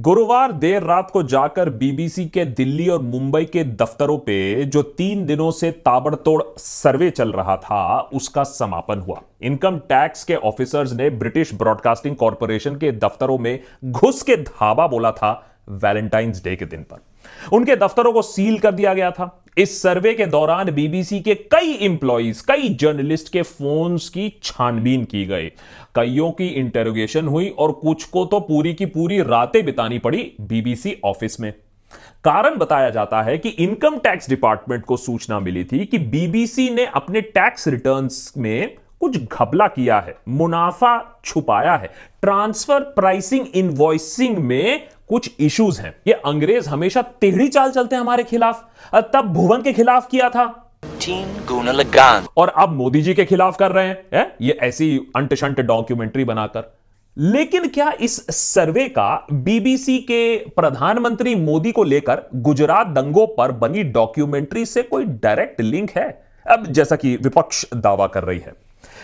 गुरुवार देर रात को जाकर बीबीसी के दिल्ली और मुंबई के दफ्तरों पे जो तीन दिनों से ताबड़तोड़ सर्वे चल रहा था उसका समापन हुआ इनकम टैक्स के ऑफिसर्स ने ब्रिटिश ब्रॉडकास्टिंग कॉरपोरेशन के दफ्तरों में घुस के धाबा बोला था वैलेंटाइंस डे के दिन पर उनके दफ्तरों को सील कर दिया गया था इस सर्वे के दौरान बीबीसी के कई इंप्लॉइज कई जर्नलिस्ट के फोन्स की छानबीन की गई कईयों की इंटेरोगेशन हुई और कुछ को तो पूरी की पूरी रातें बितानी पड़ी बीबीसी ऑफिस में कारण बताया जाता है कि इनकम टैक्स डिपार्टमेंट को सूचना मिली थी कि बीबीसी ने अपने टैक्स रिटर्न्स में कुछ घबला किया है मुनाफा छुपाया है ट्रांसफर प्राइसिंग इनवॉइसिंग में कुछ इश्यूज हैं ये अंग्रेज हमेशा टेढ़ी चाल चलते हैं हमारे खिलाफ तब भुवन के खिलाफ किया था और अब मोदी जी के खिलाफ कर रहे हैं ये ऐसी अंटशंट डॉक्यूमेंट्री बनाकर लेकिन क्या इस सर्वे का बीबीसी के प्रधानमंत्री मोदी को लेकर गुजरात दंगों पर बनी डॉक्यूमेंट्री से कोई डायरेक्ट लिंक है अब जैसा कि विपक्ष दावा कर रही है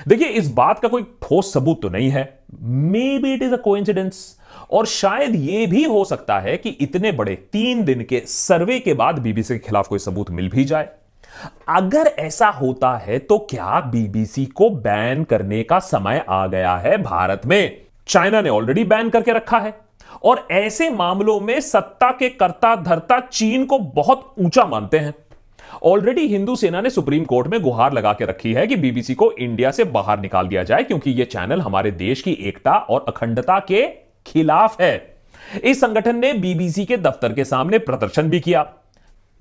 देखिए इस बात का कोई ठोस सबूत तो नहीं है maybe it is a coincidence और शायद यह भी हो सकता है कि इतने बड़े तीन दिन के सर्वे के बाद बीबीसी के खिलाफ कोई सबूत मिल भी जाए अगर ऐसा होता है तो क्या बीबीसी को बैन करने का समय आ गया है भारत में चाइना ने ऑलरेडी बैन करके रखा है और ऐसे मामलों में सत्ता के कर्ता धरता चीन को बहुत ऊंचा मानते हैं ऑलरेडी हिंदू सेना ने सुप्रीम कोर्ट में गुहार लगा के रखी है कि बीबीसी को इंडिया से बाहर निकाल दिया जाए क्योंकि यह चैनल हमारे देश की एकता और अखंडता के खिलाफ है इस संगठन ने बीबीसी के दफ्तर के सामने प्रदर्शन भी किया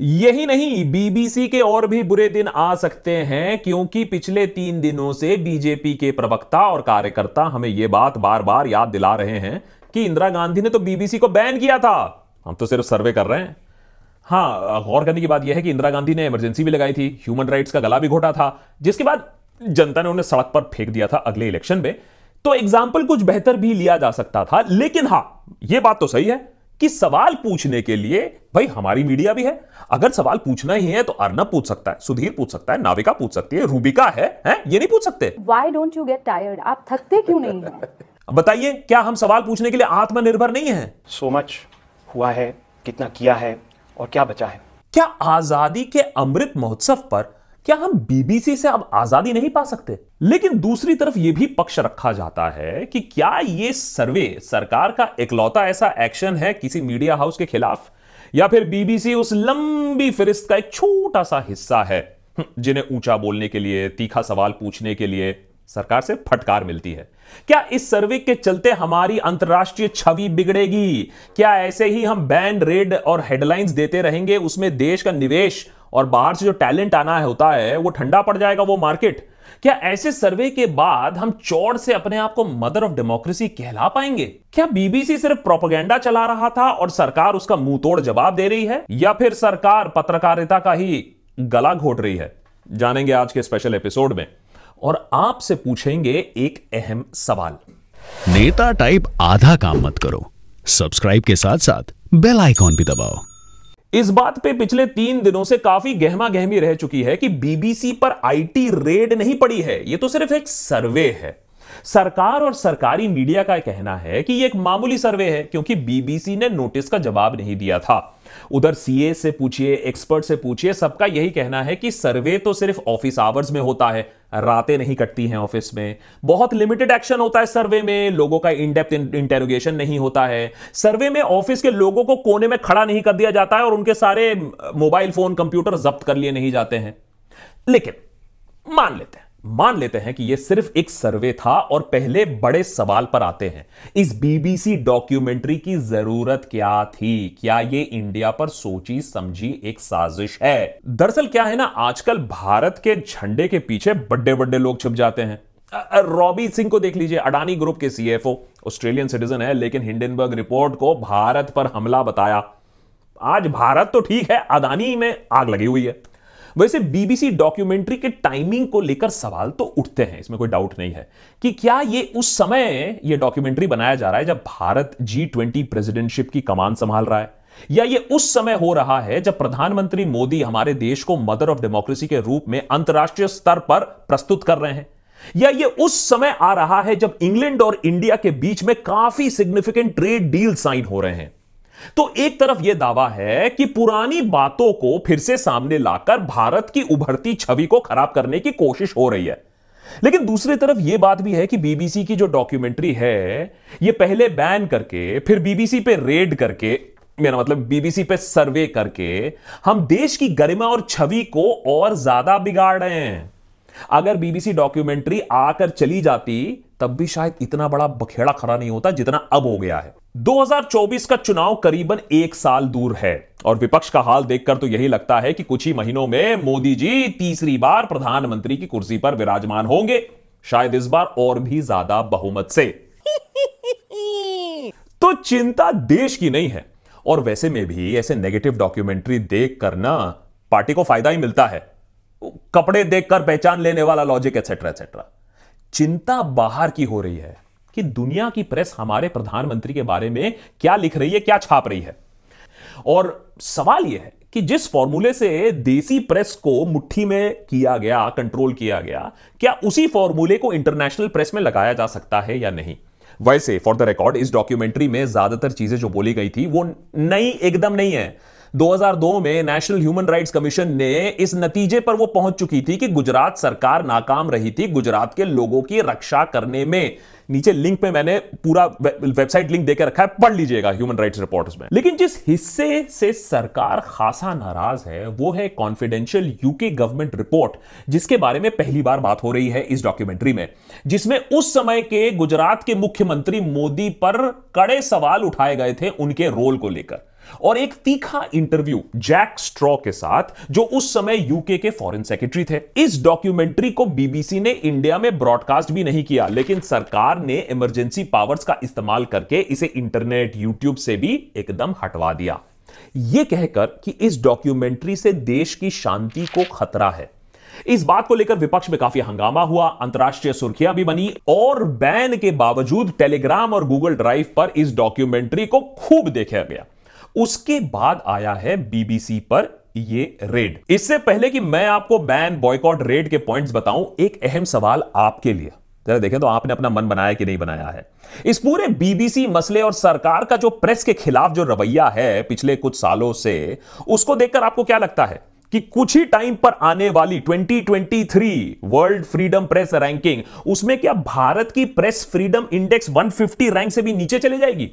यही नहीं बीबीसी के और भी बुरे दिन आ सकते हैं क्योंकि पिछले तीन दिनों से बीजेपी के प्रवक्ता और कार्यकर्ता हमें यह बात बार बार याद दिला रहे हैं कि इंदिरा गांधी ने तो बीबीसी को बैन किया था हम तो सिर्फ सर्वे कर रहे हैं हाँ गौर करने की बात यह है कि इंदिरा गांधी ने इमरजेंसी भी लगाई थी ह्यूमन राइट्स का गला भी घोटा था जिसके बाद जनता ने उन्हें सड़क पर फेंक दिया था अगले इलेक्शन में तो एग्जाम्पल कुछ बेहतर भी लिया जा सकता था लेकिन हाँ यह बात तो सही है कि सवाल पूछने के लिए भाई हमारी मीडिया भी है अगर सवाल पूछना ही है तो अर्नब पूछ सकता है सुधीर पूछ सकता है नाविका पूछ सकती है रूबिका है, है? ये नहीं पूछ सकते why don't you get tired आप थकते क्यों नहीं है बताइए क्या हम सवाल पूछने के लिए आत्मनिर्भर नहीं है सो so मच हुआ है कितना किया है और क्या बचा है क्या आजादी के अमृत महोत्सव पर क्या हम बीबीसी से अब आजादी नहीं पा सकते लेकिन दूसरी तरफ यह भी पक्ष रखा जाता है कि क्या यह सर्वे सरकार का इकलौता ऐसा एक्शन है किसी मीडिया हाउस के खिलाफ या फिर बीबीसी उस लंबी फिरिस्त का एक छोटा सा हिस्सा है जिन्हें ऊंचा बोलने के लिए तीखा सवाल पूछने के लिए सरकार से फटकार मिलती है क्या इस सर्वे के चलते हमारी अंतर्राष्ट्रीय छवि बिगड़ेगी क्या ऐसे ही हम बैन रेड और हेडलाइंस देते रहेंगे उसमें देश का निवेश और बाहर से जो टैलेंट आना है होता है वो ठंडा पड़ जाएगा वो मार्केट क्या ऐसे सर्वे के बाद हम चौड़ से अपने आप को मदर ऑफ डेमोक्रेसी कहला पाएंगे क्या बीबीसी सिर्फ प्रोपोगेंडा चला रहा था और सरकार उसका मुंह तोड़ जवाब दे रही है या फिर सरकार पत्रकारिता का ही गला घोट रही है जानेंगे आज के स्पेशल एपिसोड में और आपसे पूछेंगे एक अहम सवाल नेता टाइप आधा काम मत करो सब्सक्राइब के साथ साथ बेल आइकॉन भी दबाओ इस बात पे पिछले तीन दिनों से काफी गहमा गहमी रह चुकी है कि बीबीसी पर आईटी रेड नहीं पड़ी है यह तो सिर्फ एक सर्वे है सरकार और सरकारी मीडिया का कहना है कि यह एक मामूली सर्वे है क्योंकि बीबीसी ने नोटिस का जवाब नहीं दिया था उधर सीए से पूछिए एक्सपर्ट से पूछिए सबका यही कहना है कि सर्वे तो सिर्फ ऑफिस आवर्स में होता है रातें नहीं कटती हैं ऑफिस में बहुत लिमिटेड एक्शन होता है सर्वे में लोगों का इनडेप्थ इंटेरोगेशन नहीं होता है सर्वे में ऑफिस के लोगों को कोने में खड़ा नहीं कर दिया जाता है और उनके सारे मोबाइल फोन कंप्यूटर जब्त कर लिए नहीं जाते हैं लेकिन मान लेते हैं मान लेते हैं कि यह सिर्फ एक सर्वे था और पहले बड़े सवाल पर आते हैं इस बीबीसी डॉक्यूमेंट्री की जरूरत क्या थी क्या यह इंडिया पर सोची समझी एक साजिश है दरअसल क्या है ना आजकल भारत के झंडे के पीछे बड़े बड़े लोग छुप जाते हैं रॉबी सिंह को देख लीजिए अडानी ग्रुप के सीएफओ ऑस्ट्रेलियन सिटीजन है लेकिन हिंडनबर्ग रिपोर्ट को भारत पर हमला बताया आज भारत तो ठीक है अदानी में आग लगी हुई है वैसे बीबीसी डॉक्यूमेंट्री के टाइमिंग को लेकर सवाल तो उठते हैं इसमें कोई डाउट नहीं है कि क्या ये उस समय ये डॉक्यूमेंट्री बनाया जा रहा है जब भारत जी ट्वेंटी प्रेसिडेंटशिप की कमान संभाल रहा है या ये उस समय हो रहा है जब प्रधानमंत्री मोदी हमारे देश को मदर ऑफ डेमोक्रेसी के रूप में अंतर्राष्ट्रीय स्तर पर प्रस्तुत कर रहे हैं या ये उस समय आ रहा है जब इंग्लैंड और इंडिया के बीच में काफी सिग्निफिकेंट ट्रेड डील साइन हो रहे हैं तो एक तरफ यह दावा है कि पुरानी बातों को फिर से सामने लाकर भारत की उभरती छवि को खराब करने की कोशिश हो रही है लेकिन दूसरी तरफ यह बात भी है कि बीबीसी की जो डॉक्यूमेंट्री है यह पहले बैन करके फिर बीबीसी पे रेड करके मेरा मतलब बीबीसी पे सर्वे करके हम देश की गरिमा और छवि को और ज्यादा बिगाड़ रहे हैं अगर बीबीसी डॉक्यूमेंट्री आकर चली जाती तब भी शायद इतना बड़ा बखेड़ा खड़ा नहीं होता जितना अब हो गया है 2024 का चुनाव करीबन एक साल दूर है और विपक्ष का हाल देखकर तो यही लगता है कि कुछ ही महीनों में मोदी जी तीसरी बार प्रधानमंत्री की कुर्सी पर विराजमान होंगे शायद इस बार और भी ज्यादा बहुमत से तो चिंता देश की नहीं है और वैसे में भी ऐसे नेगेटिव डॉक्यूमेंट्री देख कर ना पार्टी को फायदा ही मिलता है कपड़े देखकर पहचान लेने वाला लॉजिक एक्सेट्रा एक्सेट्रा चिंता बाहर की हो रही है कि दुनिया की प्रेस हमारे प्रधानमंत्री के बारे में क्या लिख रही है क्या छाप रही है और सवाल यह है कि जिस फॉर्मूले से देसी प्रेस को मुट्ठी में किया गया कंट्रोल किया गया क्या उसी फॉर्मूले को इंटरनेशनल प्रेस में लगाया जा सकता है या नहीं वैसे फॉर द रिकॉर्ड इस डॉक्यूमेंट्री में ज्यादातर चीजें जो बोली गई थी वो नई एकदम नहीं है 2002 में नेशनल ह्यूमन राइट्स कमीशन ने इस नतीजे पर वो पहुंच चुकी थी कि गुजरात सरकार नाकाम रही थी गुजरात के लोगों की रक्षा करने में नीचे लिंक पे मैंने पूरा वेबसाइट लिंक देकर रखा है पढ़ लीजिएगा ह्यूमन राइट्स रिपोर्ट्स में लेकिन जिस हिस्से से सरकार खासा नाराज है वो है कॉन्फिडेंशियल यूके गवर्नमेंट रिपोर्ट जिसके बारे में पहली बार बात हो रही है इस डॉक्यूमेंट्री में जिसमें उस समय के गुजरात के मुख्यमंत्री मोदी पर कड़े सवाल उठाए गए थे उनके रोल को लेकर और एक तीखा इंटरव्यू जैक स्ट्रॉ के साथ जो उस समय यूके के फॉरेन सेक्रेटरी थे इस डॉक्यूमेंट्री को बीबीसी ने इंडिया में ब्रॉडकास्ट भी नहीं किया लेकिन सरकार ने इमरजेंसी पावर्स का इस्तेमाल करके इसे इंटरनेट यूट्यूब से भी एकदम हटवा दिया यह कहकर कि इस डॉक्यूमेंट्री से देश की शांति को खतरा है इस बात को लेकर विपक्ष में काफी हंगामा हुआ अंतर्राष्ट्रीय सुर्खियां भी बनी और बैन के बावजूद टेलीग्राम और गूगल ड्राइव पर इस डॉक्यूमेंट्री को खूब देखा गया उसके बाद आया है बीबीसी पर ये रेड इससे पहले कि मैं आपको बैन बॉयकॉट रेड के पॉइंट्स बताऊं एक अहम सवाल आपके लिए जरा देखें तो आपने अपना मन बनाया कि नहीं बनाया है इस पूरे बीबीसी मसले और सरकार का जो प्रेस के खिलाफ जो रवैया है पिछले कुछ सालों से उसको देखकर आपको क्या लगता है कि कुछ ही टाइम पर आने वाली 2023 वर्ल्ड फ्रीडम प्रेस रैंकिंग उसमें क्या भारत की प्रेस फ्रीडम इंडेक्स 150 रैंक से भी नीचे चली जाएगी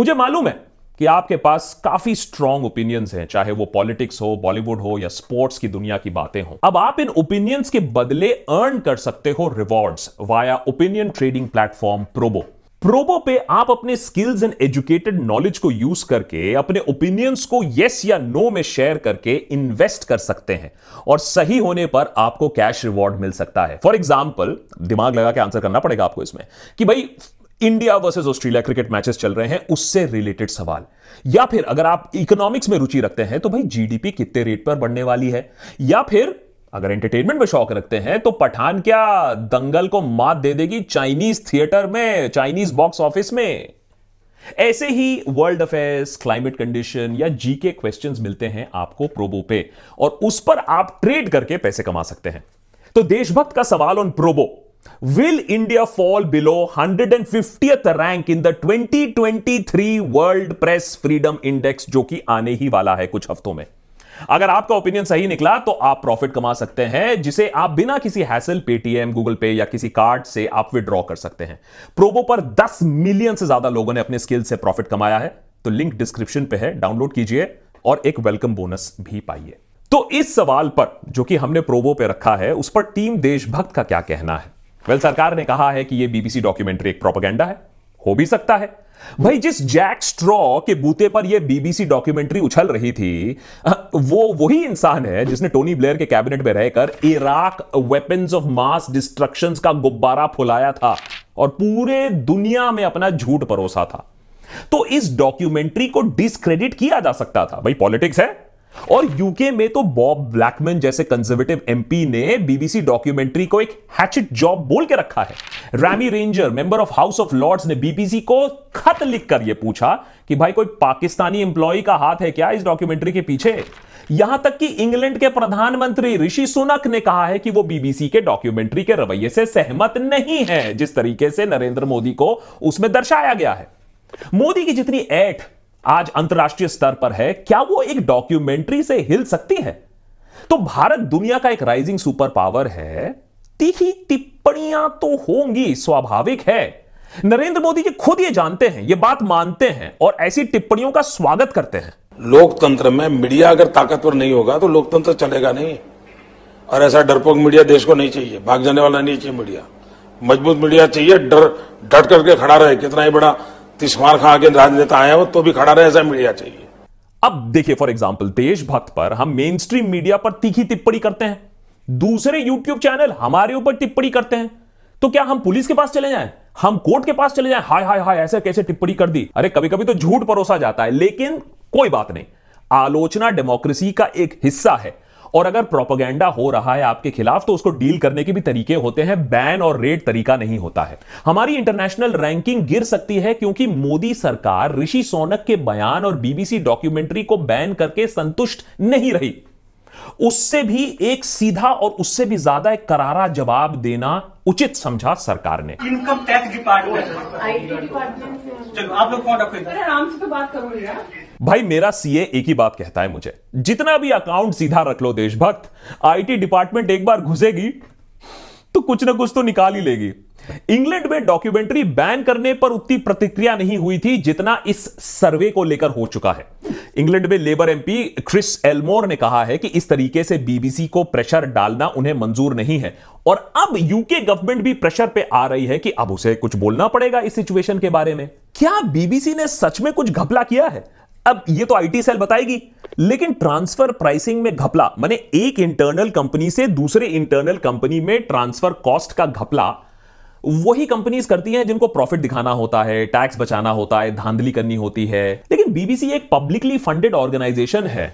मुझे मालूम है कि आपके पास काफी स्ट्रॉन्ग ओपिनियंस हैं चाहे वो पॉलिटिक्स हो बॉलीवुड हो या स्पोर्ट्स की दुनिया की बातें हो अब आप इन ओपिनियंस के बदले अर्न कर सकते हो rewards via opinion trading platform Probo Probo पे आप अपने स्किल्स एंड एजुकेटेड नॉलेज को यूज करके अपने ओपिनियंस को यस या नो में शेयर करके इन्वेस्ट कर सकते हैं और सही होने पर आपको कैश रिवॉर्ड मिल सकता है फॉर एग्जाम्पल दिमाग लगा के आंसर करना पड़ेगा आपको इसमें कि भाई India versus Australia cricket matches चल रहे हैं उससे रिलेटेड सवाल या फिर अगर आप इकोनॉमिक्स में रुचि रखते हैं तो भाई जीडीपी कितने रेट पर बढ़ने वाली है या फिर अगर एंटरटेनमेंट में शौक रखते हैं तो पठान क्या दंगल को मात दे देगी चाइनीज थिएटर में चाइनीज बॉक्स ऑफिस में ऐसे ही वर्ल्ड अफेयर्स क्लाइमेट कंडीशन या जीके क्वेश्चंस मिलते हैं आपको प्रोबो पे और उस पर आप ट्रेड करके पैसे कमा सकते हैं तो देशभक्त का सवाल on Probo will India fall below 150th rank in the 2023 world press freedom index जो कि आने ही वाला है कुछ हफ्तों में अगर आपका ओपिनियन सही निकला तो आप प्रॉफिट कमा सकते हैं जिसे आप बिना किसी हैसल पेटीएम गूगल पे या किसी कार्ड से आप विड्रॉ कर सकते हैं प्रोबो पर 10 मिलियन से ज्यादा लोगों ने अपने स्किल से प्रॉफिट कमाया है तो लिंक डिस्क्रिप्शन पे है डाउनलोड कीजिए और एक वेलकम बोनस भी पाइए तो इस सवाल पर जो कि हमने प्रोबो पे रखा है उस पर टीम देशभक्त का क्या कहना है वेल well, सरकार ने कहा है कि यह बीबीसी डॉक्यूमेंट्री एक प्रोपोगेंडा है हो भी सकता है भाई जिस जैक स्ट्रॉ के बूते पर यह बीबीसी डॉक्यूमेंट्री उछल रही थी वो वही इंसान है जिसने टोनी ब्लेयर के कैबिनेट में रहकर Iraq weapons of mass destruction का गुब्बारा फुलाया था और पूरे दुनिया में अपना झूठ परोसा था तो इस डॉक्यूमेंट्री को डिसक्रेडिट किया जा सकता था भाई पॉलिटिक्स है और यूके में तो बॉब ब्लैकमैन जैसे कंजर्वेटिव एमपी ने बीबीसी डॉक्यूमेंट्री को एक हैचिट जॉब बोल के रखा है Rami Ranger member of House of Lords ने बीबीसी को खत लिखकर यह पूछा कि भाई कोई पाकिस्तानी एम्प्लॉय का हाथ है क्या इस डॉक्यूमेंट्री के पीछे यहां तक कि इंग्लैंड के प्रधानमंत्री ऋषि सुनक ने कहा है कि वो बीबीसी के डॉक्यूमेंट्री के रवैये से सहमत नहीं है जिस तरीके से नरेंद्र मोदी को उसमें दर्शाया गया है मोदी की जितनी एट आज अंतर्राष्ट्रीय स्तर पर है क्या वो एक डॉक्यूमेंट्री से हिल सकती है तो भारत दुनिया का एक राइजिंग सुपर पावर है तीखी टिप्पणियां तो होंगी स्वाभाविक है नरेंद्र मोदी जी खुद ये जानते हैं ये बात मानते हैं और ऐसी टिप्पणियों का स्वागत करते हैं लोकतंत्र में मीडिया अगर ताकतवर नहीं होगा तो लोकतंत्र चलेगा नहीं और ऐसा डरपोक मीडिया देश को नहीं चाहिए भाग जाने वाला नहीं चाहिए मीडिया मजबूत मीडिया चाहिए डर डट करके खड़ा रहे कितना ही बड़ा तिस्मार खा के राजनेता आए हो तो भी खड़ा रहे ऐसा मीडिया चाहिए अब देखिए फॉर एग्जाम्पल देशभक्त पर हम मेन स्ट्रीम मीडिया पर तीखी टिप्पणी करते हैं दूसरे यूट्यूब चैनल हमारे ऊपर टिप्पणी करते हैं तो क्या हम पुलिस के पास चले जाएं हम कोर्ट के पास चले जाएं हाय हाय हाय ऐसे कैसे टिप्पणी कर दी अरे कभी कभी तो झूठ परोसा जाता है लेकिन कोई बात नहीं आलोचना डेमोक्रेसी का एक हिस्सा है और अगर प्रोपोगेंडा हो रहा है आपके खिलाफ तो उसको डील करने के भी तरीके होते हैं बैन और रेड तरीका नहीं होता है हमारी इंटरनेशनल रैंकिंग गिर सकती है क्योंकि मोदी सरकार ऋषि सोनक के बयान और बीबीसी डॉक्यूमेंट्री को बैन करके संतुष्ट नहीं रही उससे भी एक सीधा और उससे भी ज्यादा एक करारा जवाब देना उचित समझा सरकार ने इनकम टैक्स डिपार्टमेंट चलो आप लोग कौन रखोगे आराम से तो बात यार भाई मेरा सीए एक ही बात कहता है मुझे जितना भी अकाउंट सीधा रख लो देशभक्त आईटी डिपार्टमेंट एक बार घुसेगी तो कुछ ना कुछ तो निकाल ही लेगी इंग्लैंड में डॉक्यूमेंट्री बैन करने पर उतनी प्रतिक्रिया नहीं हुई थी जितना इस सर्वे को लेकर हो चुका है इंग्लैंड में लेबर एमपी क्रिस एलमोर ने कहा है कि इस तरीके से बीबीसी को प्रेशर डालना उन्हें मंजूर नहीं है और अब यूके गवर्नमेंट भी प्रेशर पे आ रही है कि अब उसे कुछ बोलना पड़ेगा इस सिचुएशन के बारे में क्या बीबीसी ने सच में कुछ घपला किया है अब ये तो आईटी सेल बताएगी लेकिन ट्रांसफर प्राइसिंग में घपला माने एक इंटरनल कंपनी से दूसरे इंटरनल कंपनी में ट्रांसफर कॉस्ट का घपला वही कंपनीज करती हैं जिनको प्रॉफिट दिखाना होता है टैक्स बचाना होता है धांधली करनी होती है लेकिन बीबीसी एक पब्लिकली फंडेड ऑर्गेनाइजेशन है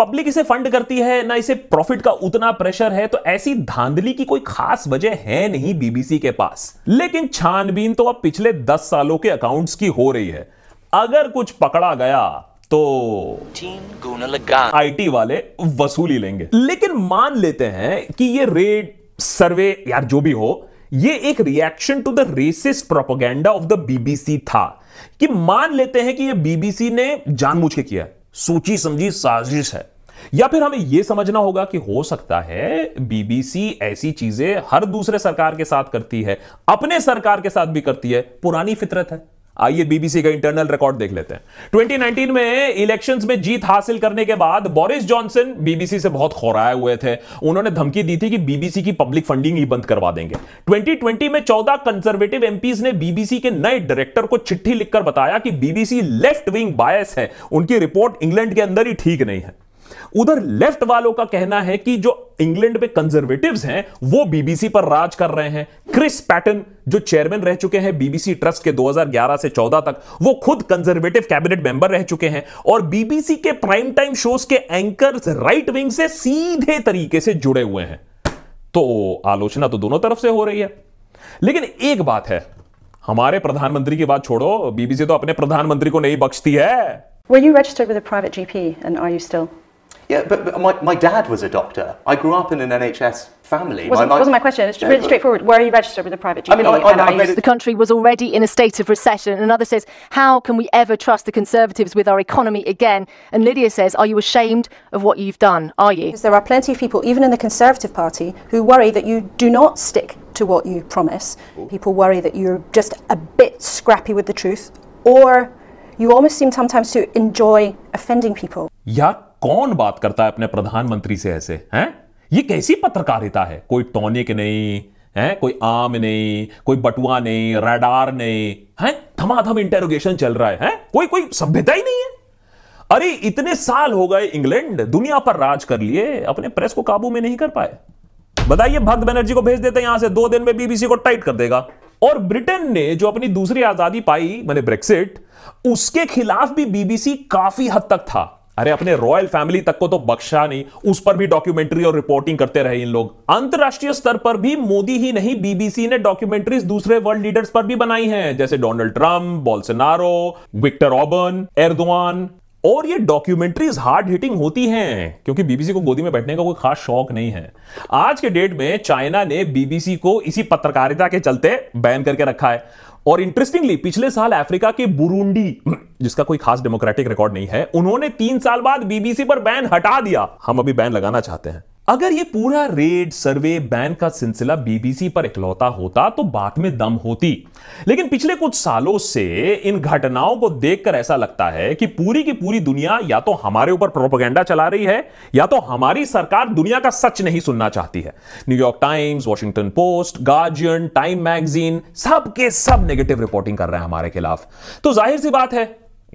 पब्लिक इसे फंड करती है ना इसे प्रॉफिट का उतना प्रेशर है तो ऐसी धांधली की कोई खास वजह है नहीं बीबीसी के पास लेकिन छानबीन तो अब पिछले दस सालों के अकाउंट्स की हो रही है अगर कुछ पकड़ा गया तो आईटी वाले वसूली लेंगे लेकिन मान लेते हैं कि ये रेड सर्वे यार जो भी हो ये एक reaction to the racist propaganda of the BBC था कि मान लेते हैं कि ये बीबीसी ने जानबूझ के किया सोची समझी साजिश है या फिर हमें यह समझना होगा कि हो सकता है बीबीसी ऐसी चीजें हर दूसरे सरकार के साथ करती है अपने सरकार के साथ भी करती है पुरानी फितरत है आइए बीबीसी का इंटरनल रिकॉर्ड देख लेते हैं 2019 में इलेक्शंस में जीत हासिल करने के बाद बोरिस जॉनसन बीबीसी से बहुत खोराए हुए थे उन्होंने धमकी दी थी कि बीबीसी की पब्लिक फंडिंग ही बंद करवा देंगे 2020 में 14 कंजर्वेटिव एमपीज ने बीबीसी के नए डायरेक्टर को चिट्ठी लिखकर बताया कि बीबीसी लेफ्ट विंग बायस है उनकी रिपोर्ट इंग्लैंड के अंदर ही ठीक नहीं है उधर लेफ्ट वालों का कहना है कि जो इंग्लैंड में कंजर्वेटिव हैं वो बीबीसी पर राज कर रहे हैं क्रिस पैटन जो चेयरमैन रह चुके हैं बीबीसी ट्रस्ट के 2011 से 14 तक वो खुद कंजर्वेटिव कैबिनेट मेंबर रह चुके हैं और बीबीसी के प्राइम टाइम शोज के एंकर राइट विंग से सीधे तरीके से जुड़े हुए हैं तो आलोचना तो दोनों तरफ से हो रही है लेकिन एक बात है हमारे प्रधानमंत्री की बात छोड़ो बीबीसी तो अपने प्रधानमंत्री को नहीं बख्शती है Were you registered with a private GP and are you still? Yeah, but, but my, my dad was a doctor. I grew up in an NHS family. Wasn't my, wasn't my question. It's really straightforward. Where are you registered with a private GP? I mean, I, I, I, the country was already in a state of recession. Another says, how can we ever trust the Conservatives with our economy again? And Lydia says, are you ashamed of what you've done? Are you? Because there are plenty of people, even in the Conservative Party, who worry that you do not stick to what you promise. People worry that you're just a bit scrappy with the truth, or you almost seem sometimes to enjoy offending people. Yeah. कौन बात करता है अपने प्रधानमंत्री से ऐसे हैं ये कैसी पत्रकारिता है कोई टॉनिक नहीं है कोई आम नहीं कोई बटुआ नहीं रडार नहीं है थमाथम इंटेरोगेशन चल रहा है, है? कोई कोई सभ्यता ही नहीं है अरे इतने साल हो गए इंग्लैंड दुनिया पर राज कर लिए अपने प्रेस को काबू में नहीं कर पाए बताइए भक्त बनर्जी को भेज देते यहां से दो दिन में बीबीसी को टाइट कर देगा और ब्रिटेन ने जो अपनी दूसरी आजादी पाई मैंने ब्रेक्सिट उसके खिलाफ भी बीबीसी काफी हद तक था अरे अपने रॉयल फैमिली तक को तो बख्शा नहीं उस पर भी डॉक्यूमेंट्री और रिपोर्टिंग करते रहे इन लोग अंतर्राष्ट्रीय स्तर पर भी मोदी ही नहीं बीबीसी ने डॉक्यूमेंट्रीज दूसरे वर्ल्ड लीडर्स पर भी बनाई हैं जैसे डोनाल्ड ट्रंप बोल्सनारो विक्टर ऑबर्न एर्दोआन और ये डॉक्यूमेंट्रीज हार्ड हिटिंग होती हैं क्योंकि बीबीसी को गोदी में बैठने का कोई खास शौक नहीं है आज के डेट में चाइना ने बीबीसी को इसी पत्रकारिता के चलते बैन करके रखा है और इंटरेस्टिंगली पिछले साल अफ्रीका के बुरुंडी जिसका कोई खास डेमोक्रेटिक रिकॉर्ड नहीं है उन्होंने तीन साल बाद बीबीसी पर बैन हटा दिया हम अभी बैन लगाना चाहते हैं अगर ये पूरा रेड सर्वे बैन का सिलसिला बीबीसी पर इकलौता होता तो बात में दम होती लेकिन पिछले कुछ सालों से इन घटनाओं को देखकर ऐसा लगता है कि पूरी की पूरी दुनिया या तो हमारे ऊपर प्रोपोगेंडा चला रही है या तो हमारी सरकार दुनिया का सच नहीं सुनना चाहती है New York Times Washington Post Guardian Time magazine सबके सब नेगेटिव रिपोर्टिंग कर रहे हैं हमारे खिलाफ तो जाहिर सी बात है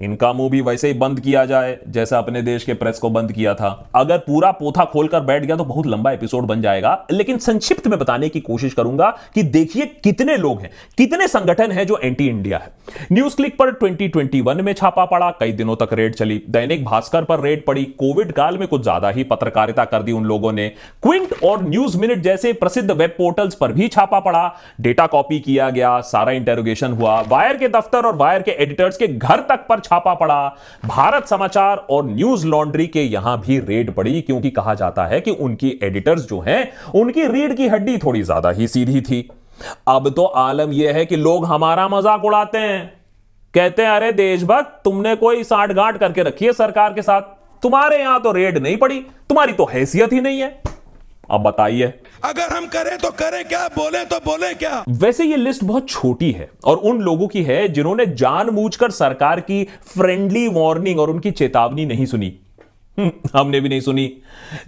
इनका मुंह भी वैसे ही बंद किया जाए जैसे अपने देश के प्रेस को बंद किया था अगर पूरा पोथा खोलकर बैठ गया तो बहुत लंबा एपिसोड बन जाएगा लेकिन संक्षिप्त में बताने की कोशिश करूंगा कि देखिए कितने लोग हैं कितने संगठन हैं जो एंटी इंडिया है न्यूज क्लिक पर 2021 में छापा पड़ा कई दिनों तक रेड चली दैनिक भास्कर पर रेड पड़ी कोविड काल में कुछ ज्यादा ही पत्रकारिता कर दी उन लोगों ने क्विंट और न्यूज मिनट जैसे प्रसिद्ध वेब पोर्टल्स पर भी छापा पड़ा डेटा कॉपी किया गया सारा इंटेरोगेशन हुआ वायर के दफ्तर और वायर के एडिटर्स के घर तक पर छापा पड़ा भारत समाचार और न्यूज लॉन्ड्री के यहां भी रेड पड़ी क्योंकि कहा जाता है कि उनकी एडिटर्स जो हैं उनकी रीढ़ की हड्डी थोड़ी ज्यादा ही सीधी थी अब तो आलम यह है कि लोग हमारा मजाक उड़ाते हैं कहते हैं अरे देशभक्त तुमने कोई साठ गांठ करके रखी है सरकार के साथ तुम्हारे यहां तो रेड नहीं पड़ी तुम्हारी तो हैसियत ही नहीं है आप बताइए अगर हम करें तो करें क्या बोले तो बोले क्या वैसे ये लिस्ट बहुत छोटी है और उन लोगों की है जिन्होंने जानबूझकर सरकार की फ्रेंडली वार्निंग और उनकी चेतावनी नहीं सुनी हम्म, हमने भी नहीं सुनी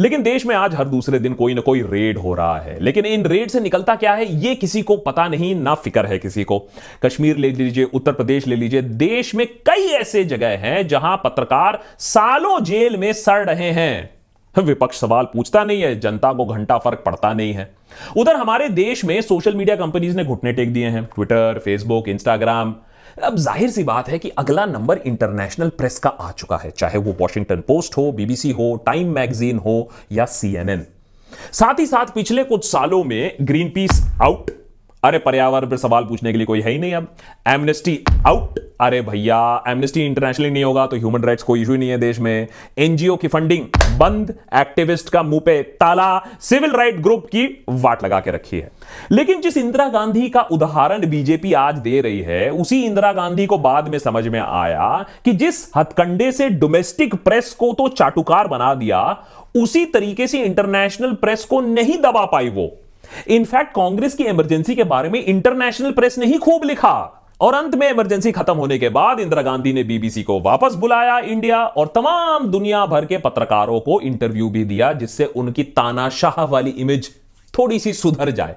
लेकिन देश में आज हर दूसरे दिन कोई ना कोई रेड हो रहा है लेकिन इन रेड से निकलता क्या है ये किसी को पता नहीं ना फिक्र है किसी को कश्मीर ले लीजिए उत्तर प्रदेश ले लीजिए देश में कई ऐसे जगह हैं जहां पत्रकार सालों जेल में सड़ रहे हैं विपक्ष सवाल पूछता नहीं है जनता को घंटा फर्क पड़ता नहीं है उधर हमारे देश में सोशल मीडिया कंपनीज ने घुटने टेक दिए हैं ट्विटर फेसबुक इंस्टाग्राम अब जाहिर सी बात है कि अगला नंबर इंटरनेशनल प्रेस का आ चुका है चाहे वो वॉशिंगटन पोस्ट हो बीबीसी हो टाइम मैगजीन हो या सीएनएन साथ ही साथ पिछले कुछ सालों में ग्रीन पीस आउट अरे पर्यावरण पर सवाल पूछने के लिए कोई है ही नहीं अब एमनेस्टी आउट अरे भैया एमनेस्टी इंटरनेशनल नहीं होगा तो ह्यूमन राइट्स कोई इशू नहीं है देश में एनजीओ की फंडिंग बंद एक्टिविस्ट का मुंह पे ताला सिविल राइट ग्रुप की वाट लगा के रखी है लेकिन जिस इंदिरा गांधी का उदाहरण बीजेपी आज दे रही है उसी इंदिरा गांधी को बाद में समझ में आया कि जिस हथकंडे से डोमेस्टिक प्रेस को तो चाटुकार बना दिया उसी तरीके से इंटरनेशनल प्रेस को नहीं दबा पाई वो इनफैक्ट कांग्रेस की इमरजेंसी के बारे में इंटरनेशनल प्रेस ने ही खूब लिखा और अंत में इमरजेंसी खत्म होने के बाद इंदिरा गांधी ने बीबीसी को वापस बुलाया इंडिया और तमाम दुनिया भर के पत्रकारों को इंटरव्यू भी दिया जिससे उनकी तानाशाह वाली इमेज थोड़ी सी सुधर जाए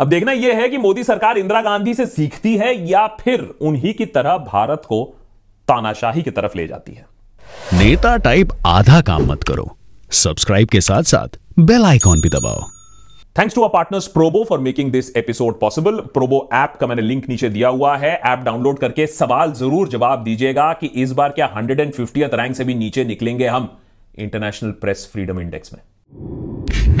अब देखना यह है कि मोदी सरकार इंदिरा गांधी से सीखती है या फिर उन्हीं की तरह भारत को तानाशाही की तरफ ले जाती है नेता टाइप आधा काम मत करो सब्सक्राइब के साथ साथ बेल आइकॉन भी दबाओ thanks to our partners Probo for making this episode possible Probo app का मैंने लिंक नीचे दिया हुआ है ऐप डाउनलोड करके सवाल जरूर जवाब दीजिएगा कि इस बार क्या हंड्रेड एंड रैंक से भी नीचे निकलेंगे हम इंटरनेशनल प्रेस फ्रीडम इंडेक्स में